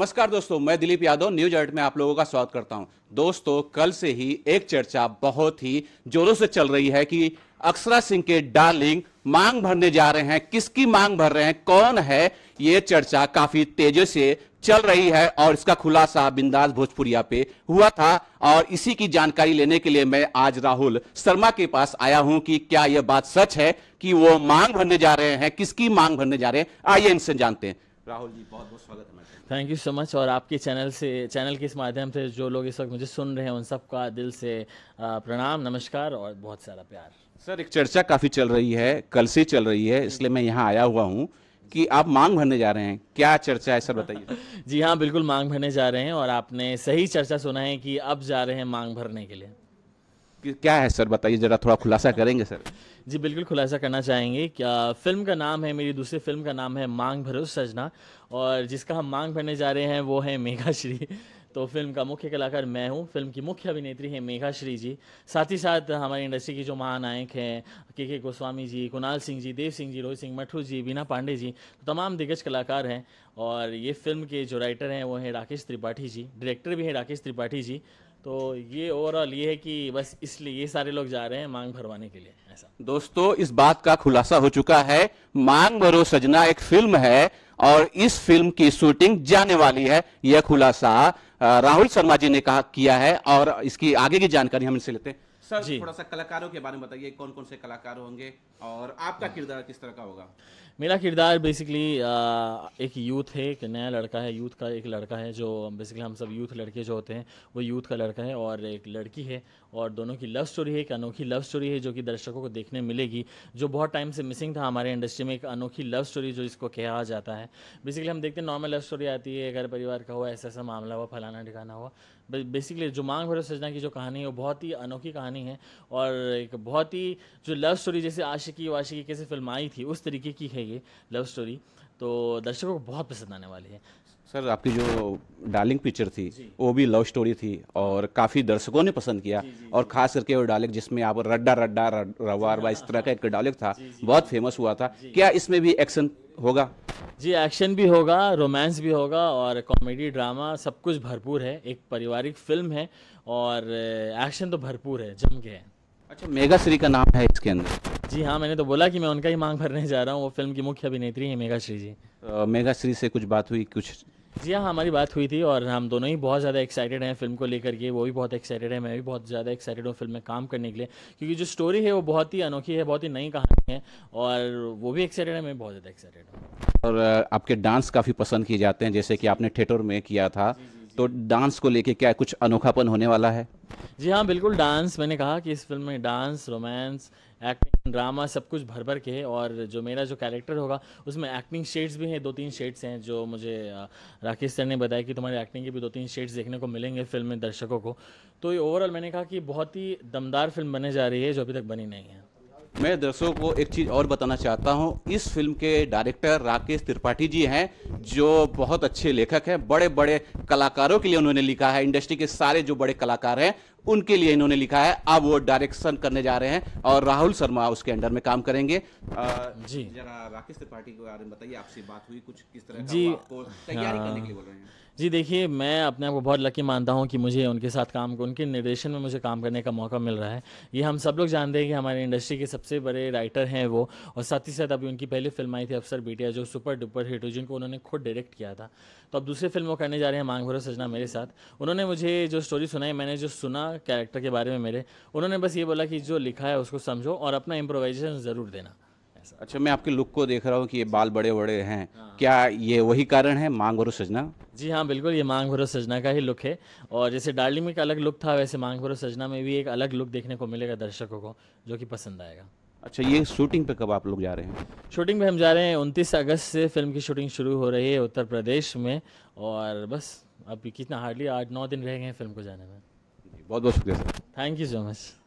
नमस्कार दोस्तों मैं दिलीप यादव न्यूज एट में आप लोगों का स्वागत करता हूं दोस्तों कल से ही एक चर्चा बहुत ही जोरों से चल रही है कि अक्षरा सिंह के डार्लिंग मांग भरने जा रहे हैं किसकी मांग भर रहे हैं कौन है ये चर्चा काफी तेजी से चल रही है और इसका खुलासा बिंदास भोजपुरिया पे हुआ था और इसी की जानकारी लेने के लिए मैं आज राहुल शर्मा के पास आया हूं कि क्या यह बात सच है कि वो मांग भरने जा रहे हैं किसकी मांग भरने जा रहे हैं आइए इनसे जानते हैं राहुल जी बहुत बहुत स्वागत है थैंक यू सो मच और आपके चैनल से चैनल के इस माध्यम से जो लोग इस वक्त मुझे सुन रहे हैं उन सबका दिल से प्रणाम नमस्कार और बहुत सारा प्यार सर एक चर्चा काफ़ी चल रही है कल से चल रही है इसलिए मैं यहाँ आया हुआ हूँ कि आप मांग भरने जा रहे हैं क्या चर्चा है सर बताइए जी हाँ बिल्कुल मांग भरने जा रहे हैं और आपने सही चर्चा सुना है कि अब जा रहे हैं मांग भरने के लिए क्या है सर बताइए जरा थोड़ा खुलासा करेंगे सर जी बिल्कुल खुलासा करना चाहेंगे क्या फिल्म का नाम है मेरी दूसरी फिल्म का नाम है मांग भरो सजना और जिसका हम मांग भरने जा रहे हैं वो है मेघाश्री तो फिल्म का मुख्य कलाकार मैं हूँ फिल्म की मुख्य अभिनेत्री हैं मेघा श्री जी साथ ही साथ हमारी इंडस्ट्री की जो महानायक हैं के के गोस्वामी जी कुणाल सिंह जी देव सिंह जी रोहित सिंह मठू जी बीना पांडे जी तो तमाम दिग्गज कलाकार हैं और ये फिल्म के जो राइटर हैं वो हैं राकेश त्रिपाठी जी डायरेक्टर भी हैं राकेश त्रिपाठी जी तो ये ओवरऑल ये है कि बस इसलिए ये सारे लोग जा रहे हैं मांग भरवाने के लिए ऐसा दोस्तों इस बात का खुलासा हो चुका है मांग भरो सजना एक फिल्म है और इस फिल्म की शूटिंग जाने वाली है यह खुलासा राहुल शर्मा जी ने कहा किया है और इसकी आगे की जानकारी हम इनसे लेते हैं सर थोड़ा सा कलाकारों के बारे में बताइए कौन कौन से कलाकार होंगे और आपका हाँ। किरदार किस तरह का होगा मेरा किरदार बेसिकली एक यूथ है एक नया लड़का है यूथ का एक लड़का है जो बेसिकली हम सब यूथ लड़के जो होते हैं वो यूथ का लड़का है और एक लड़की है और दोनों की लव स्टोरी है एक अनोखी लव स्टोरी है जो कि दर्शकों को देखने मिलेगी जो बहुत टाइम से मिसिंग था हमारे इंडस्ट्री में एक अनोखी लव स्टोरी जो इसको कहा जाता है बेसिकली हम देखते हैं नॉर्मल लव स्टोरी आती है घर परिवार का हुआ ऐसा ऐसा मामला हुआ फलाना ठिकाना हुआ बेसिकली जुमांग भरोसा सजना की जो कहानी है वो बहुत ही अनोखी कहानी कहानी है और एक बहुत ही जो लव स्टोरी जैसे आशिकी वाशिकी कैसे फिल्म आई थी उस तरीके की है ये लव स्टोरी तो दर्शकों को बहुत पसंद आने वाली है सर आपकी जो डार्लिंग पिक्चर थी वो भी लव स्टोरी थी और काफ़ी दर्शकों ने पसंद किया जी, जी, और खास करके वो डायलॉग जिसमें आप रड्डा रड्डा रवार रवा इस हाँ, तरह का हाँ। एक डायलॉग था जी, जी, बहुत फेमस हुआ था क्या इसमें भी एक्शन होगा जी एक्शन भी होगा रोमांस भी होगा और कॉमेडी ड्रामा सब कुछ भरपूर है एक पारिवारिक फिल्म है और एक्शन uh, तो भरपूर है जम के है अच्छा मेगाश्री का नाम है इसके अंदर जी हाँ मैंने तो बोला कि मैं उनका ही मांग भरने जा रहा हूँ वो फिल्म की मुख्य अभिनेत्री है मेगाश्री जी तो श्री से कुछ बात हुई कुछ जी हाँ हमारी बात हुई थी और हम दोनों ही बहुत ज़्यादा एक्साइटेड हैं फिल्म को लेकर के वो भी बहुत एक्साइटेड है मैं भी बहुत ज़्यादा एक्साइटेड हूँ फिल्म में काम करने के लिए क्योंकि जो स्टोरी है वो बहुत ही अनोखी है बहुत ही नई कहानी है और वो भी एक्साइटेड है मैं बहुत ज़्यादा एक्साइटेड हूँ और आपके डांस काफ़ी पसंद किए जाते हैं जैसे कि आपने थिएटर में किया था जी, जी। तो डांस को लेके क्या कुछ अनोखापन होने वाला है जी हाँ बिल्कुल डांस मैंने कहा कि इस फिल्म में डांस रोमांस एक्टिंग ड्रामा सब कुछ भर भर के है और जो मेरा जो कैरेक्टर होगा उसमें एक्टिंग शेड्स भी हैं दो तीन शेड्स हैं जो मुझे राकेश सर ने बताया कि तुम्हारी एक्टिंग के भी दो तीन शेड्स देखने को मिलेंगे फिल्म में दर्शकों को तो ये ओवरऑल मैंने कहा कि बहुत ही दमदार फिल्म बने जा रही है जो अभी तक बनी नहीं है मैं दर्शकों को एक चीज़ और बताना चाहता हूं इस फिल्म के डायरेक्टर राकेश त्रिपाठी जी हैं जो बहुत अच्छे लेखक हैं बड़े बड़े कलाकारों के लिए उन्होंने लिखा है इंडस्ट्री के सारे जो बड़े कलाकार हैं उनके लिए इन्होंने लिखा है अब वो डायरेक्शन करने जा रहे हैं और राहुल शर्मा उसके अंडर में काम करेंगे जी जरा राकेश त्रिपाठी के बारे में बताइए आपसे बात हुई कुछ किस तरह जी तैयारी हाँ। करने के लिए बोल रहे हैं जी देखिए मैं अपने आप को बहुत लकी मानता हूँ कि मुझे उनके साथ काम उनके निर्देशन में मुझे काम करने का मौका मिल रहा है ये हम सब लोग जानते हैं कि हमारे इंडस्ट्री के सबसे बड़े राइटर हैं वो और साथ ही साथ अभी उनकी पहली फिल्म आई थी अफसर बेटिया जो सुपर डुपर हिट हुई जिनको उन्होंने खुद डायरेक्ट किया था तो अब दूसरी फिल्म वो करने जा रहे हैं मांग भरो सजना मेरे साथ उन्होंने मुझे जो स्टोरी सुनाई मैंने जो सुना कैरेक्टर के बारे में मेरे उन्होंने बस ये बोला कि जो लिखा है उसको समझो और अपना इम्प्रोवाइजेशन ज़रूर देना अच्छा मैं आपके लुक को देख रहा हूँ कि ये बाल बड़े बड़े हैं हाँ। क्या ये वही कारण है मांग भरो सजना जी हाँ बिल्कुल ये मांग भरो सजना का ही लुक है और जैसे डार्लिंग में एक अलग लुक था वैसे मांग भरो सजना में भी एक अलग लुक देखने को मिलेगा दर्शकों को जो कि पसंद आएगा अच्छा ये शूटिंग पे कब आप लोग जा रहे हैं शूटिंग पे हम जा रहे हैं उनतीस अगस्त से फिल्म की शूटिंग शुरू हो रही है उत्तर प्रदेश में और बस अभी कितना हार्डली आठ नौ दिन रह गए हैं फिल्म को जाने में बहुत बहुत शुक्रिया sir thank you so much